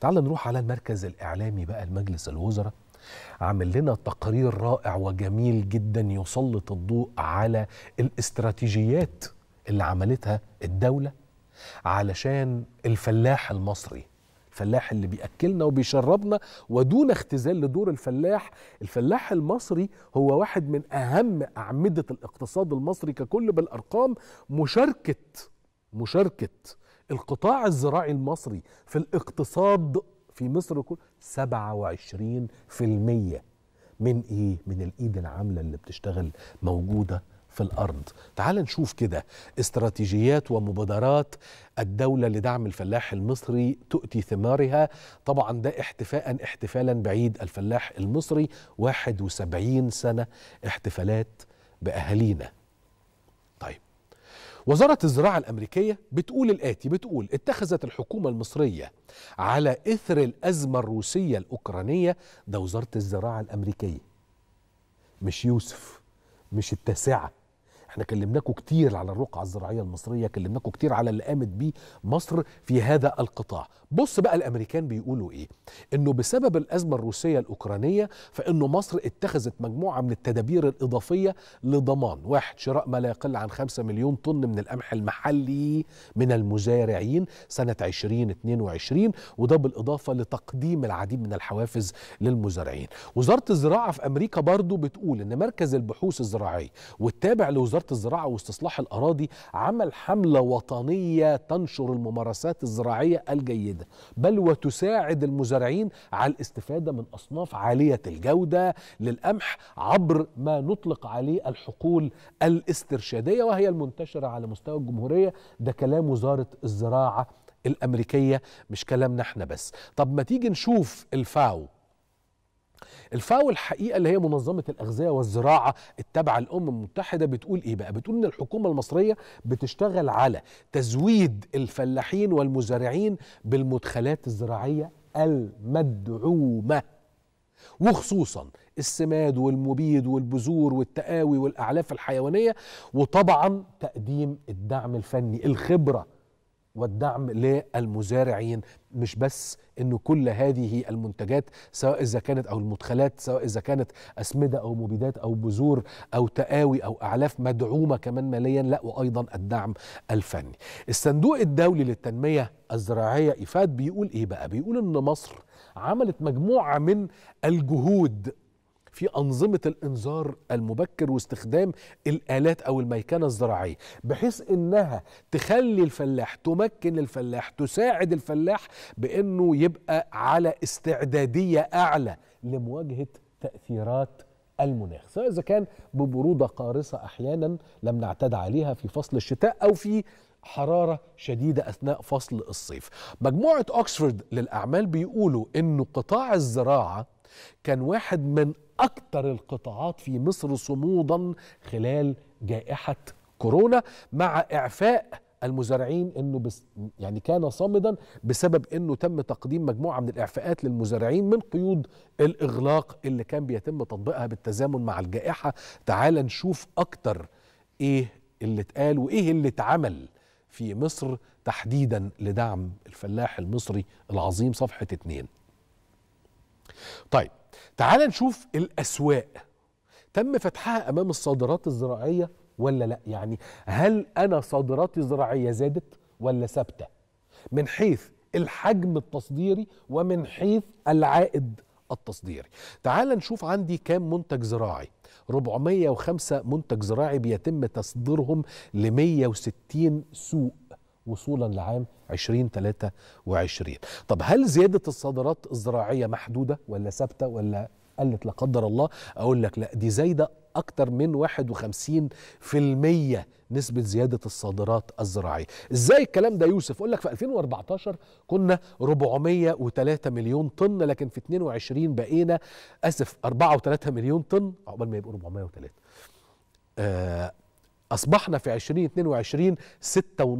تعال نروح على المركز الإعلامي بقى لمجلس الوزراء عامل لنا تقرير رائع وجميل جدا يسلط الضوء على الاستراتيجيات اللي عملتها الدولة علشان الفلاح المصري الفلاح اللي بيأكلنا وبيشربنا ودون اختزال لدور الفلاح الفلاح المصري هو واحد من أهم أعمدة الاقتصاد المصري ككل بالأرقام مشاركة مشاركة القطاع الزراعي المصري في الاقتصاد في مصر كله 27% من ايه من الايد العامله اللي بتشتغل موجوده في الارض تعال نشوف كده استراتيجيات ومبادرات الدوله لدعم الفلاح المصري تؤتي ثمارها طبعا ده احتفاء احتفالا بعيد الفلاح المصري 71 سنه احتفالات باهالينا وزارة الزراعة الأمريكية بتقول الآتي بتقول اتخذت الحكومة المصرية على إثر الأزمة الروسية الأوكرانية ده وزارة الزراعة الأمريكية مش يوسف مش التاسعة احنا كلمناكم كتير على الرقعة الزراعية المصرية كلمناكم كتير على اللي قامت بيه مصر في هذا القطاع بص بقى الامريكان بيقولوا ايه انه بسبب الازمة الروسية الاوكرانية فانه مصر اتخذت مجموعة من التدابير الاضافية لضمان واحد شراء ما لا يقل عن 5 مليون طن من القمح المحلي من المزارعين سنة 2022 وده بالاضافة لتقديم العديد من الحوافز للمزارعين وزارة الزراعة في امريكا برضو بتقول ان مركز البحوث الزراعية والتابع لوزارة وزارة الزراعة واستصلاح الأراضي عمل حملة وطنية تنشر الممارسات الزراعية الجيدة بل وتساعد المزارعين على الاستفادة من أصناف عالية الجودة للقمح عبر ما نطلق عليه الحقول الاسترشادية وهي المنتشرة على مستوى الجمهورية ده كلام وزارة الزراعة الأمريكية مش كلامنا احنا بس طب ما تيجي نشوف الفاو الفاو الحقيقه اللي هي منظمه الاغذيه والزراعه التابعه للامم المتحده بتقول ايه بقى بتقول ان الحكومه المصريه بتشتغل على تزويد الفلاحين والمزارعين بالمدخلات الزراعيه المدعومه وخصوصا السماد والمبيد والبذور والتقاوي والاعلاف الحيوانيه وطبعا تقديم الدعم الفني الخبره والدعم للمزارعين مش بس انه كل هذه المنتجات سواء اذا كانت او المدخلات سواء اذا كانت اسمده او مبيدات او بذور او تقاوي او اعلاف مدعومه كمان ماليا لا وايضا الدعم الفني. الصندوق الدولي للتنميه الزراعيه ايفاد بيقول ايه بقى؟ بيقول ان مصر عملت مجموعه من الجهود في أنظمة الإنذار المبكر واستخدام الآلات أو الميكنة الزراعية بحيث إنها تخلي الفلاح تمكن الفلاح تساعد الفلاح بأنه يبقى على استعدادية أعلى لمواجهة تأثيرات المناخ سواء إذا كان ببرودة قارصة أحيانا لم نعتد عليها في فصل الشتاء أو في حرارة شديدة أثناء فصل الصيف مجموعة أكسفورد للأعمال بيقولوا أن قطاع الزراعة كان واحد من أكثر القطاعات في مصر صمودا خلال جائحة كورونا مع إعفاء المزارعين انه بس يعني كان صامدا بسبب انه تم تقديم مجموعه من الاعفاءات للمزارعين من قيود الاغلاق اللي كان بيتم تطبيقها بالتزامن مع الجائحه تعال نشوف اكتر ايه اللي اتقال وايه اللي اتعمل في مصر تحديدا لدعم الفلاح المصري العظيم صفحه اتنين طيب تعال نشوف الأسواق تم فتحها أمام الصادرات الزراعية ولا لا يعني هل أنا صادراتي الزراعية زادت ولا ثابتة من حيث الحجم التصديري ومن حيث العائد التصديري تعال نشوف عندي كام منتج زراعي 405 منتج زراعي بيتم تصديرهم ل 160 سوق وصولا لعام 2023 طب هل زيادة الصادرات الزراعية محدودة ولا ثابتة ولا قلت لا قدر الله أقول لك لا دي زايدة أكتر من 51% نسبة زيادة الصادرات الزراعية إزاي الكلام ده يوسف أقول لك في 2014 كنا 403 مليون طن لكن في 22 بقينا أسف 4 و3 مليون طن عقبال ما يبقوا 403 آه أصبحنا في 2022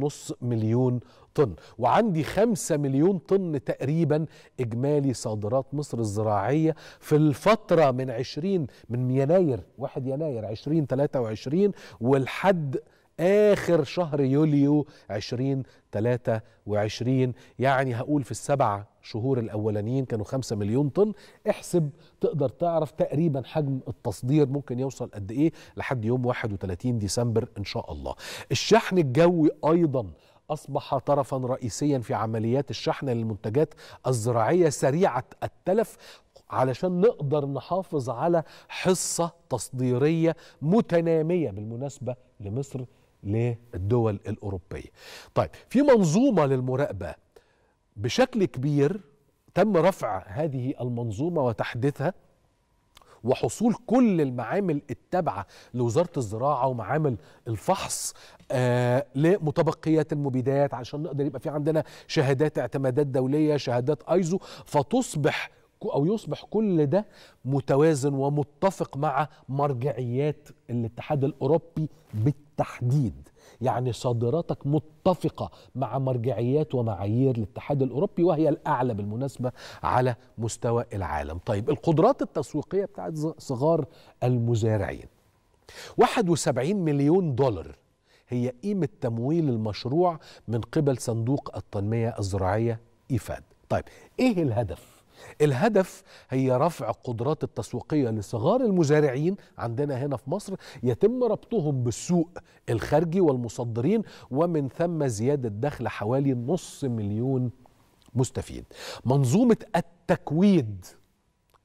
6.5 مليون طن وعندي 5 مليون طن تقريبا إجمالي صادرات مصر الزراعية في الفترة من 20 من يناير 1 يناير 2023 والحد آخر شهر يوليو 2023 يعني هقول في السبع شهور الأولانيين كانوا 5 مليون طن احسب تقدر تعرف تقريبا حجم التصدير ممكن يوصل قد إيه لحد يوم 31 ديسمبر إن شاء الله الشحن الجوي أيضا أصبح طرفا رئيسيا في عمليات الشحن للمنتجات الزراعية سريعة التلف علشان نقدر نحافظ على حصة تصديرية متنامية بالمناسبة لمصر للدول الأوروبية طيب في منظومة للمراقبة بشكل كبير تم رفع هذه المنظومة وتحديثها وحصول كل المعامل التابعة لوزارة الزراعة ومعامل الفحص آه لمتبقيات المبيدات عشان نقدر يبقى في عندنا شهادات اعتمادات دولية شهادات ايزو فتصبح او يصبح كل ده متوازن ومتفق مع مرجعيات الاتحاد الاوروبي بالتحديد يعني صادراتك متفقه مع مرجعيات ومعايير الاتحاد الاوروبي وهي الاعلى بالمناسبه على مستوى العالم طيب القدرات التسويقيه بتاعت صغار المزارعين 71 مليون دولار هي قيمة تمويل المشروع من قبل صندوق التنمية الزراعية إيفاد طيب إيه الهدف؟ الهدف هي رفع قدرات التسويقية لصغار المزارعين عندنا هنا في مصر يتم ربطهم بالسوق الخارجي والمصدرين ومن ثم زيادة دخل حوالي نص مليون مستفيد منظومة التكويد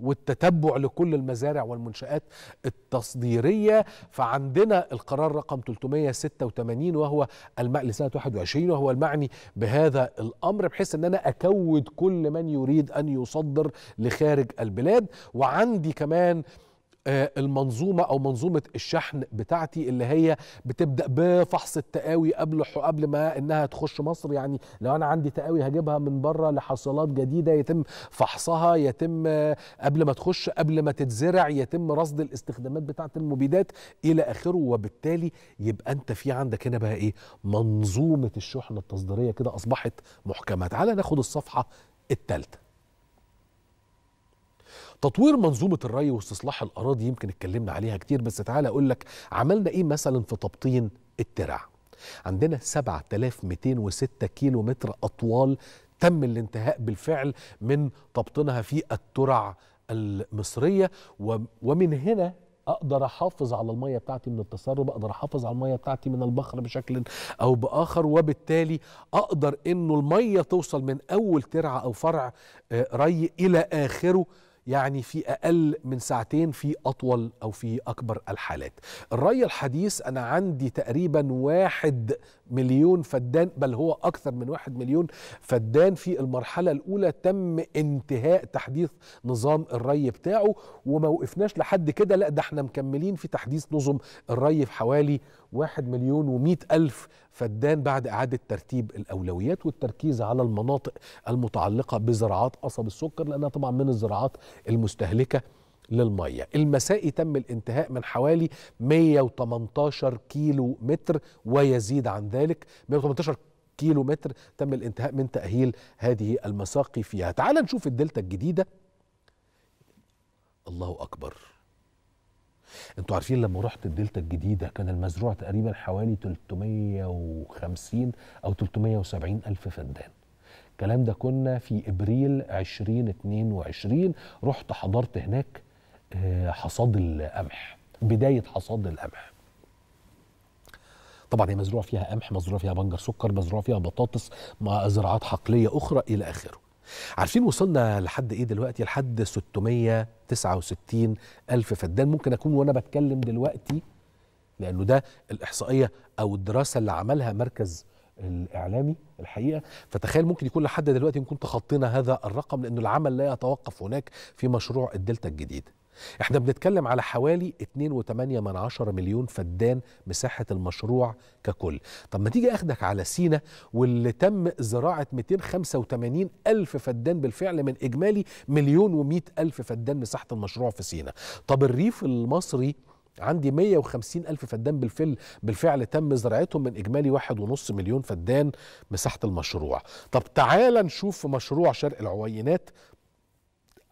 والتتبع لكل المزارع والمنشآت التصديرية فعندنا القرار رقم 386 وهو الم... لسنة 21 وهو المعني بهذا الأمر بحيث أن أنا أكود كل من يريد أن يصدر لخارج البلاد وعندي كمان آه، المنظومه او منظومه الشحن بتاعتي اللي هي بتبدا بفحص التقاوي قبل قبل ما انها تخش مصر يعني لو انا عندي تقاوي هجيبها من بره لحصلات جديده يتم فحصها يتم آه، قبل ما تخش قبل ما تتزرع يتم رصد الاستخدامات بتاعه المبيدات الى اخره وبالتالي يبقى انت في عندك هنا بقى ايه منظومه الشحنه التصديريه كده اصبحت محكمه تعالى ناخد الصفحه الثالثه تطوير منظومه الري واستصلاح الاراضي يمكن اتكلمنا عليها كتير بس تعالى اقول لك عملنا ايه مثلا في تبطين الترع عندنا 7206 كيلو متر اطوال تم الانتهاء بالفعل من تبطينها في الترع المصريه ومن هنا اقدر احافظ على الميه بتاعتي من التسرب اقدر احافظ على الميه بتاعتي من البخر بشكل او باخر وبالتالي اقدر انه الميه توصل من اول ترعه او فرع آه، ري الى اخره يعني في أقل من ساعتين في أطول أو في أكبر الحالات الري الحديث أنا عندي تقريبا واحد مليون فدان بل هو أكثر من واحد مليون فدان في المرحلة الأولى تم انتهاء تحديث نظام الري بتاعه وما وقفناش لحد كده لا ده احنا مكملين في تحديث نظم الري في حوالي واحد مليون ومئة ألف فدان بعد إعادة ترتيب الأولويات والتركيز على المناطق المتعلقة بزراعات قصب السكر لأنها طبعا من الزراعات المستهلكة للمية المساء تم الانتهاء من حوالي 118 كيلو متر ويزيد عن ذلك 118 كيلو متر تم الانتهاء من تأهيل هذه المساقي فيها تعال نشوف الدلتا الجديدة الله أكبر انتوا عارفين لما رحت الدلتا الجديده كان المزروع تقريبا حوالي 350 او 370 الف فدان الكلام ده كنا في ابريل 2022 رحت حضرت هناك آه، حصاد القمح بدايه حصاد القمح طبعا هي مزروع فيها قمح مزروع فيها بنجر سكر مزروع فيها بطاطس مع زراعات حقليه اخرى الى اخره عارفين وصلنا لحد ايه دلوقتي لحد 669 الف فدان ممكن اكون وانا بتكلم دلوقتي لانه ده الاحصائيه او الدراسه اللي عملها مركز الاعلامي الحقيقه فتخيل ممكن يكون لحد دلوقتي نكون تخطينا هذا الرقم لانه العمل لا يتوقف هناك في مشروع الدلتا الجديد احنا بنتكلم على حوالي 2.8 من عشرة مليون فدان مساحة المشروع ككل طب ما تيجي أخدك على سينا واللي تم زراعة 285 ألف فدان بالفعل من إجمالي مليون ومئة ألف فدان مساحة المشروع في سينا طب الريف المصري عندي 150 ألف فدان بالفعل بالفعل تم زراعتهم من إجمالي 1.5 مليون فدان مساحة المشروع طب تعالى نشوف في مشروع شرق العوينات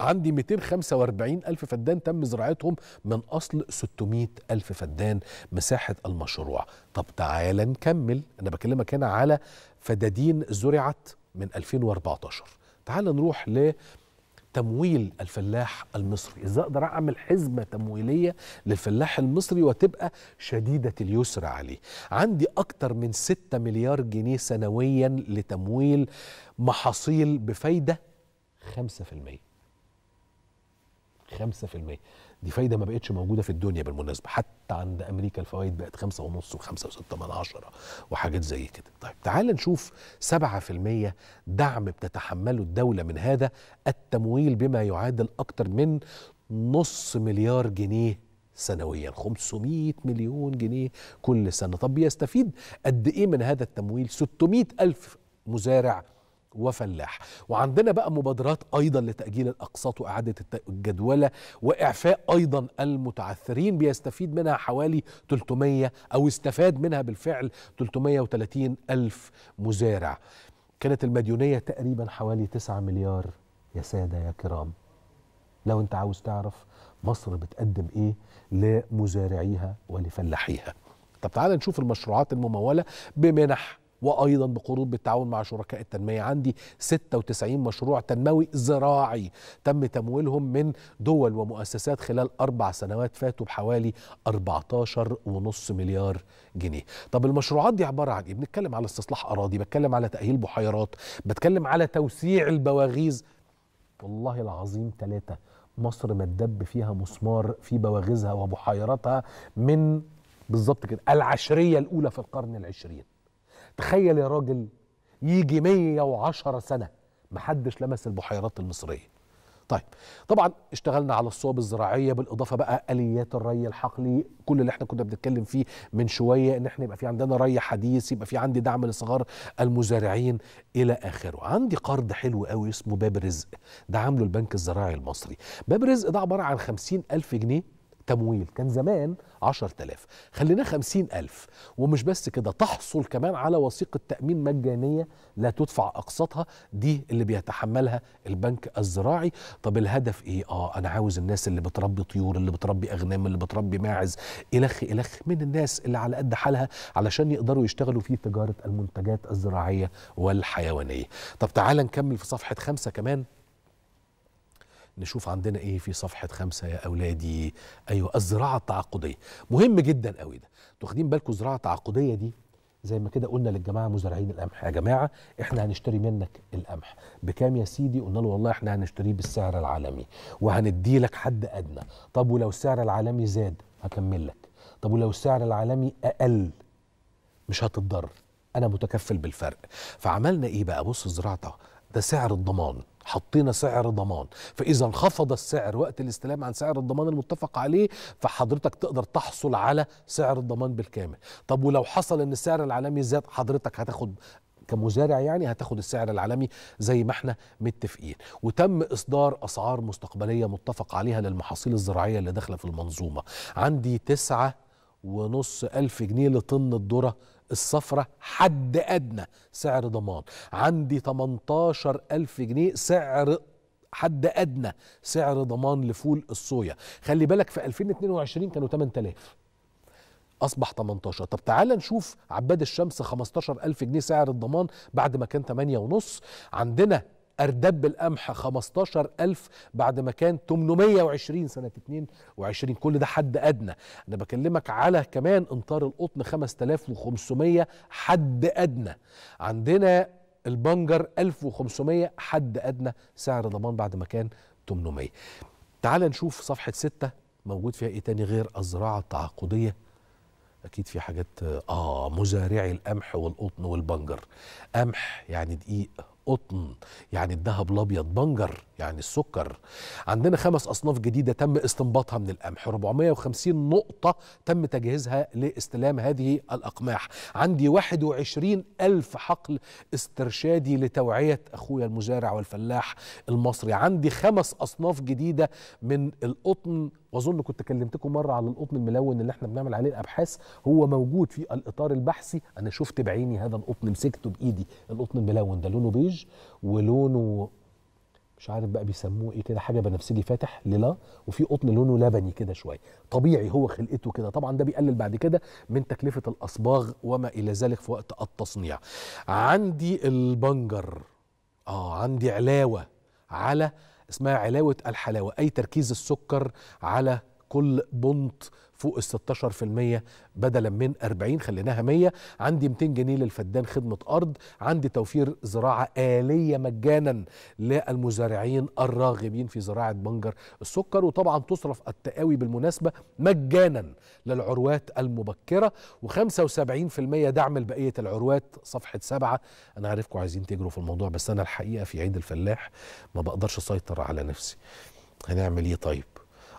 عندي 245 ألف فدان تم زراعتهم من أصل 600 ألف فدان مساحة المشروع طب تعالى نكمل أنا بكلمك هنا على فدادين زرعت من 2014 تعال نروح ل تمويل الفلاح المصري ازاي اقدر اعمل حزمه تمويليه للفلاح المصري وتبقى شديده اليسر عليه عندي اكتر من 6 مليار جنيه سنويا لتمويل محاصيل بفايده 5% 5% دي فايده ما بقتش موجوده في الدنيا بالمناسبه حتى عند امريكا الفوائد بقت 5.5 و 56 وحاجات زي كده طيب تعال نشوف 7% دعم بتتحمله الدوله من هذا التمويل بما يعادل اكتر من نص مليار جنيه سنويا 500 مليون جنيه كل سنه طب بيستفيد قد ايه من هذا التمويل 600 الف مزارع وفلاح وعندنا بقى مبادرات أيضا لتأجيل الأقساط وإعادة الجدولة وإعفاء أيضا المتعثرين بيستفيد منها حوالي 300 أو استفاد منها بالفعل 330 ألف مزارع كانت المديونية تقريبا حوالي 9 مليار يا سادة يا كرام لو أنت عاوز تعرف مصر بتقدم إيه لمزارعيها ولفلاحيها طب تعال نشوف المشروعات الممولة بمنح وايضا بقروض بالتعاون مع شركاء التنميه عندي 96 مشروع تنموي زراعي تم تمويلهم من دول ومؤسسات خلال اربع سنوات فاتوا بحوالي 14.5 مليار جنيه طب المشروعات دي عباره عن ايه بنتكلم على استصلاح اراضي بتكلم على تاهيل بحيرات بتكلم على توسيع البواغيز والله العظيم ثلاثه مصر ما تدب فيها مسمار في بواغيزها وبحيراتها من بالظبط كده العشريه الاولى في القرن العشرين تخيل يا راجل يجي 110 سنه محدش لمس البحيرات المصريه طيب طبعا اشتغلنا على الصوب الزراعيه بالاضافه بقى اليات الري الحقلي كل اللي احنا كنا بنتكلم فيه من شويه ان احنا يبقى في عندنا ري حديث يبقى في عندي دعم لصغار المزارعين الى اخره عندي قرض حلو قوي اسمه باب رزق ده عامله البنك الزراعي المصري باب رزق ده عباره عن 50000 الف جنيه تمويل كان زمان 10000 خليناه 50000 ومش بس كده تحصل كمان على وثيقة تأمين مجانية لا تدفع أقساطها دي اللي بيتحملها البنك الزراعي طب الهدف إيه؟ آه أنا عاوز الناس اللي بتربي طيور اللي بتربي أغنام اللي بتربي ماعز إلخ إلخ من الناس اللي على قد حالها علشان يقدروا يشتغلوا في تجارة المنتجات الزراعية والحيوانية طب تعال نكمل في صفحة خمسة كمان نشوف عندنا ايه في صفحه خمسة يا اولادي ايوه الزراعه التعاقديه مهم جدا قوي ده واخدين بالكم الزراعه التعاقديه دي زي ما كده قلنا للجماعه مزارعين القمح يا جماعه احنا هنشتري منك القمح بكام يا سيدي قلنا له والله احنا هنشتريه بالسعر العالمي وهندي لك حد ادنى طب ولو السعر العالمي زاد هكمل لك طب ولو السعر العالمي اقل مش هتتضر انا متكفل بالفرق فعملنا ايه بقى بص الزراعه ده سعر الضمان حطينا سعر ضمان فاذا انخفض السعر وقت الاستلام عن سعر الضمان المتفق عليه فحضرتك تقدر تحصل على سعر الضمان بالكامل طب ولو حصل ان السعر العالمي زاد حضرتك هتاخد كمزارع يعني هتاخد السعر العالمي زي ما احنا متفقين وتم اصدار اسعار مستقبليه متفق عليها للمحاصيل الزراعيه اللي داخله في المنظومه عندي تسعة ونص ألف جنيه لطن الذره الصفرة حد أدنى سعر ضمان عندي 18 ألف جنيه سعر حد أدنى سعر ضمان لفول الصويا خلي بالك في 2022 كانوا 8000 أصبح 18 طب تعال نشوف عباد الشمس 15000 جنيه سعر الضمان بعد ما كان 8 ونص عندنا أردب 15 15000 بعد ما كان 820 سنة 22 كل ده حد أدنى أنا بكلمك على كمان انطار القطن 5500 حد أدنى عندنا البنجر 1500 حد أدنى سعر ضمان بعد ما كان 800 تعال نشوف صفحة 6 موجود فيها إيه تاني غير الزراعة التعاقدية اكيد في حاجات اه مزارعي القمح والقطن والبنجر قمح يعني دقيق قطن يعني الذهب الابيض بنجر يعني السكر عندنا خمس اصناف جديده تم استنباطها من القمح 450 نقطه تم تجهيزها لاستلام هذه الاقماح عندي 21 الف حقل استرشادي لتوعيه اخويا المزارع والفلاح المصري عندي خمس اصناف جديده من القطن واظن كنت كلمتكم مره على القطن الملون اللي احنا بنعمل عليه الابحاث هو موجود في الاطار البحثي انا شفت بعيني هذا القطن مسكته بايدي القطن الملون ده لونه بيج ولونه مش عارف بقى بيسموه ايه كده حاجه بنفسجي فاتح للا وفي قطن لونه لبني كده شويه طبيعي هو خلقته كده طبعا ده بيقلل بعد كده من تكلفه الاصباغ وما الى ذلك في وقت التصنيع عندي البنجر اه عندي علاوه على اسمها علاوه الحلاوه اي تركيز السكر على كل بنط فوق ال 16% بدلا من 40 خليناها 100 عندي 200 جنيه للفدان خدمه ارض عندي توفير زراعه اليه مجانا للمزارعين الراغبين في زراعه بنجر السكر وطبعا تصرف التقاوي بالمناسبه مجانا للعروات المبكره و75% دعم لبقيه العروات صفحه 7 انا عارفكم عايزين تجروا في الموضوع بس انا الحقيقه في عيد الفلاح ما بقدرش اسيطر على نفسي هنعمل ايه طيب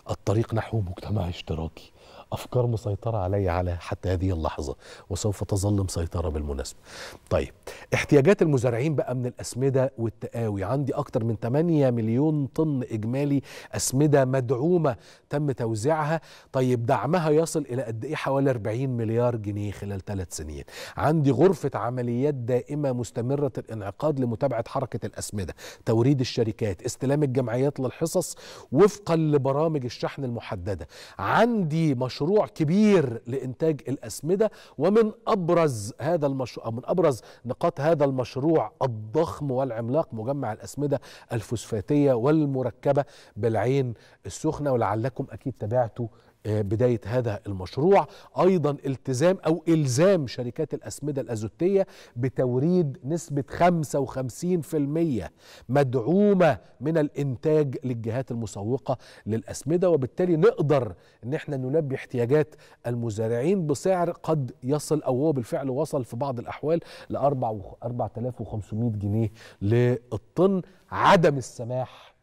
الطريق نحو مجتمع اشتراكي أفكار مسيطرة علي على حتى هذه اللحظة وسوف تظل مسيطرة بالمناسبة طيب احتياجات المزارعين بقى من الأسمدة والتقاوي عندي أكتر من 8 مليون طن إجمالي أسمدة مدعومة تم توزيعها طيب دعمها يصل إلى قد إيه حوالي 40 مليار جنيه خلال ثلاث سنين عندي غرفة عمليات دائمة مستمرة الانعقاد لمتابعة حركة الأسمدة توريد الشركات استلام الجمعيات للحصص وفقا لبرامج الشحن المحددة عندي مش مشروع كبير لإنتاج الأسمدة ومن أبرز هذا المشروع من أبرز نقاط هذا المشروع الضخم والعملاق مجمع الأسمدة الفوسفاتية والمركبة بالعين السخنة ولعلكم أكيد تابعتوا آه، بداية هذا المشروع أيضا التزام أو إلزام شركات الأسمدة الأزوتية بتوريد نسبة 55% مدعومة من الإنتاج للجهات المسوقة للأسمدة وبالتالي نقدر إن احنا نلبي احتياجات المزارعين بسعر قد يصل أو هو بالفعل وصل في بعض الأحوال ل 4500 جنيه للطن عدم السماح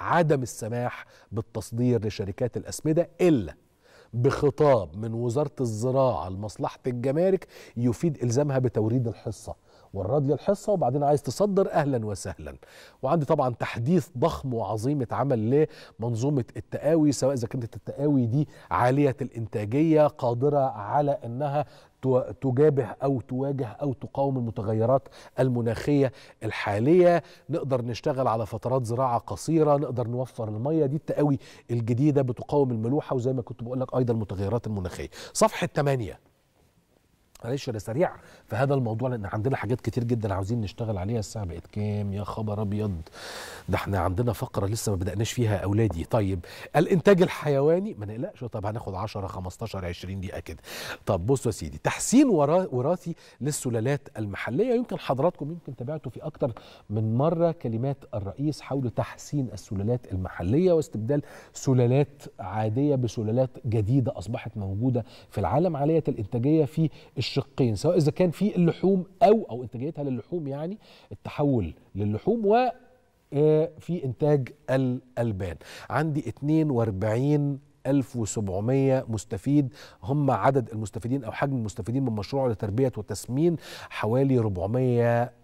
عدم السماح بالتصدير لشركات الاسمده الا بخطاب من وزاره الزراعه لمصلحه الجمارك يفيد الزامها بتوريد الحصه والرد للحصة الحصه وبعدين عايز تصدر اهلا وسهلا وعندي طبعا تحديث ضخم وعظيم اتعمل لمنظومه التقاوي سواء اذا كانت التقاوي دي عاليه الانتاجيه قادره على انها تجابه او تواجه او تقاوم المتغيرات المناخيه الحاليه، نقدر نشتغل على فترات زراعه قصيره، نقدر نوفر الميه، دي التقاوي الجديده بتقاوم الملوحه وزي ما كنت بقول لك ايضا المتغيرات المناخيه. صفحه 8 معلش انا سريع في هذا الموضوع لان عندنا حاجات كتير جدا عاوزين نشتغل عليها الساعه بقت كام يا خبر ابيض ده احنا عندنا فقره لسه ما بداناش فيها اولادي طيب الانتاج الحيواني ما نقلقش طب هناخد 10 15 20 دقيقه كده طب بصوا يا سيدي تحسين وراثي للسلالات المحليه يمكن حضراتكم يمكن تابعتوا في اكتر من مره كلمات الرئيس حول تحسين السلالات المحليه واستبدال سلالات عاديه بسلالات جديده اصبحت موجوده في العالم عاليه الانتاجيه في الشقين سواء اذا كان في اللحوم او او انتاجيتها للحوم يعني التحول للحوم و آه، في انتاج الالبان عندي 42 1700 مستفيد هم عدد المستفيدين او حجم المستفيدين من مشروع لتربيه وتسمين حوالي 400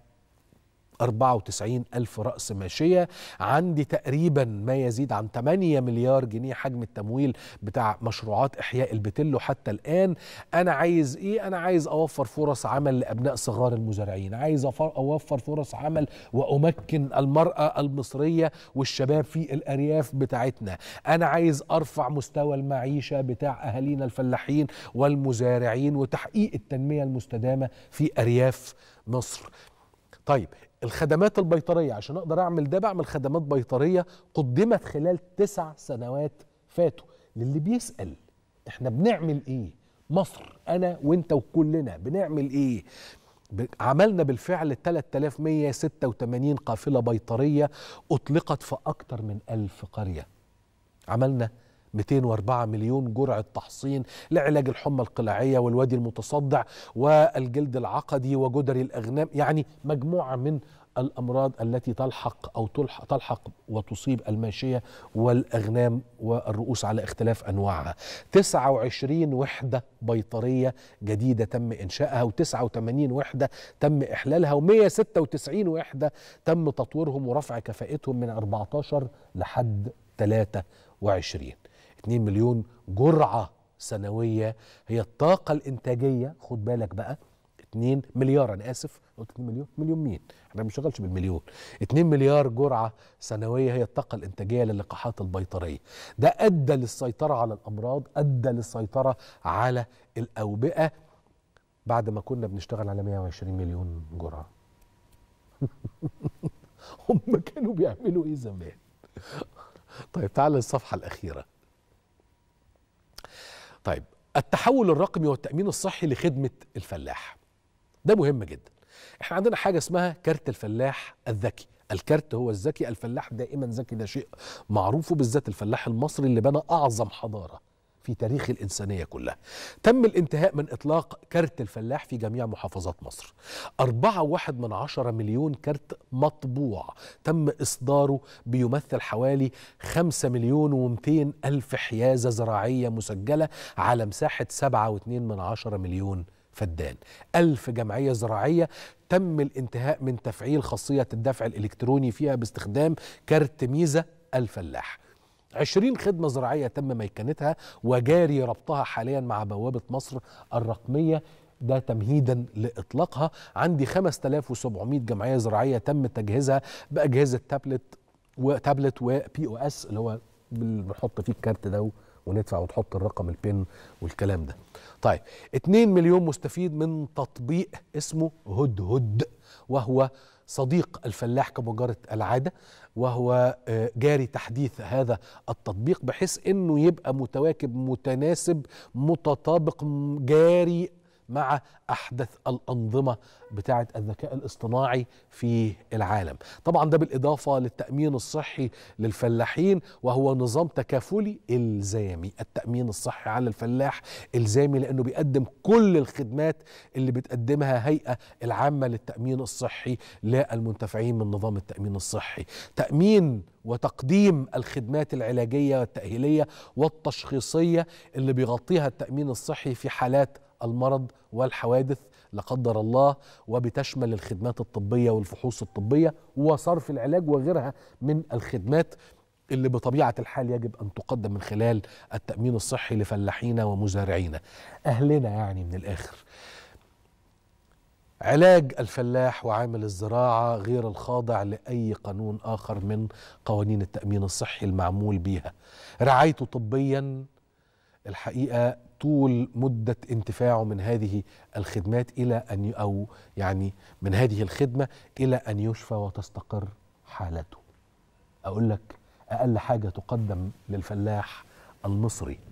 94 ألف رأس ماشية عندي تقريبا ما يزيد عن 8 مليار جنيه حجم التمويل بتاع مشروعات إحياء البتلو حتى الآن أنا عايز إيه؟ أنا عايز أوفر فرص عمل لأبناء صغار المزارعين عايز أوفر فرص عمل وأمكن المرأة المصرية والشباب في الأرياف بتاعتنا أنا عايز أرفع مستوى المعيشة بتاع أهالينا الفلاحين والمزارعين وتحقيق التنمية المستدامة في أرياف مصر طيب الخدمات البيطرية عشان أقدر أعمل ده بعمل خدمات بيطرية قدمت خلال تسع سنوات فاتوا للي بيسأل إحنا بنعمل إيه مصر أنا وإنت وكلنا بنعمل إيه عملنا بالفعل 3186 قافلة بيطرية أطلقت في أكتر من ألف قرية عملنا 204 مليون جرعة تحصين لعلاج الحمى القلاعية والوادي المتصدع والجلد العقدي وجدري الأغنام يعني مجموعة من الأمراض التي تلحق أو تلحق وتصيب الماشية والأغنام والرؤوس على اختلاف أنواعها 29 وحدة بيطرية جديدة تم إنشائها و89 وحدة تم إحلالها و196 وحدة تم تطويرهم ورفع كفاءتهم من 14 لحد 23 2 مليون جرعه سنويه هي الطاقه الانتاجيه خد بالك بقى 2 مليار انا اسف قلت 2 مليون مليون مين احنا ما بنشتغلش بالمليون 2 مليار جرعه سنويه هي الطاقه الانتاجيه للقاحات البيطريه ده ادى للسيطره على الامراض ادى للسيطره على الاوبئه بعد ما كنا بنشتغل على 120 مليون جرعه هم كانوا بيعملوا ايه زمان طيب تعال للصفحه الاخيره طيب التحول الرقمي والتامين الصحي لخدمه الفلاح ده مهم جدا احنا عندنا حاجه اسمها كارت الفلاح الذكي الكارت هو الذكي الفلاح دائما ذكي ده شيء معروف وبالذات الفلاح المصري اللي بنى اعظم حضاره في تاريخ الإنسانية كلها تم الانتهاء من إطلاق كارت الفلاح في جميع محافظات مصر أربعة واحد من عشرة مليون كارت مطبوع تم إصداره بيمثل حوالي خمسة مليون ومتين ألف حيازة زراعية مسجلة على مساحة سبعة واثنين من عشرة مليون فدان ألف جمعية زراعية تم الانتهاء من تفعيل خاصية الدفع الإلكتروني فيها باستخدام كارت ميزة الفلاح 20 خدمة زراعية تم ميكنتها وجاري ربطها حاليا مع بوابة مصر الرقمية ده تمهيدا لإطلاقها عندي 5700 جمعية زراعية تم تجهيزها بأجهزة تابلت وتابلت وبي او اس اللي هو بنحط فيه الكارت ده وندفع وتحط الرقم البن والكلام ده طيب 2 مليون مستفيد من تطبيق اسمه هدهد وهو صديق الفلاح كمجرة العاده وهو آه، جاري تحديث هذا التطبيق بحيث انه يبقى متواكب متناسب متطابق جاري مع احدث الانظمه بتاعه الذكاء الاصطناعي في العالم طبعا ده بالاضافه للتامين الصحي للفلاحين وهو نظام تكافلي الزامي التامين الصحي على الفلاح الزامي لانه بيقدم كل الخدمات اللي بتقدمها هيئه العامه للتامين الصحي للمنتفعين من نظام التامين الصحي تامين وتقديم الخدمات العلاجيه والتاهيليه والتشخيصيه اللي بيغطيها التامين الصحي في حالات المرض والحوادث لا قدر الله وبتشمل الخدمات الطبيه والفحوص الطبيه وصرف العلاج وغيرها من الخدمات اللي بطبيعه الحال يجب ان تقدم من خلال التامين الصحي لفلاحينا ومزارعينا اهلنا يعني من الاخر علاج الفلاح وعامل الزراعه غير الخاضع لاي قانون اخر من قوانين التامين الصحي المعمول بيها رعايته طبيا الحقيقه طول مده انتفاعه من هذه الخدمات الى ان او يعني من هذه الخدمه الى ان يشفى وتستقر حالته. اقول لك اقل حاجه تقدم للفلاح المصري